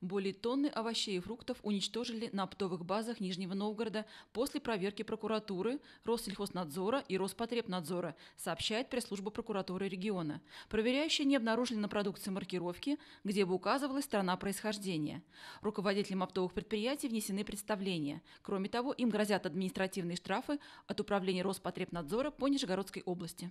Более тонны овощей и фруктов уничтожили на оптовых базах Нижнего Новгорода после проверки прокуратуры, Россельхознадзора и Роспотребнадзора, сообщает пресс-служба прокуратуры региона. Проверяющие не обнаружили на продукции маркировки, где бы указывалась страна происхождения. Руководителям оптовых предприятий внесены представления. Кроме того, им грозят административные штрафы от Управления Роспотребнадзора по Нижегородской области.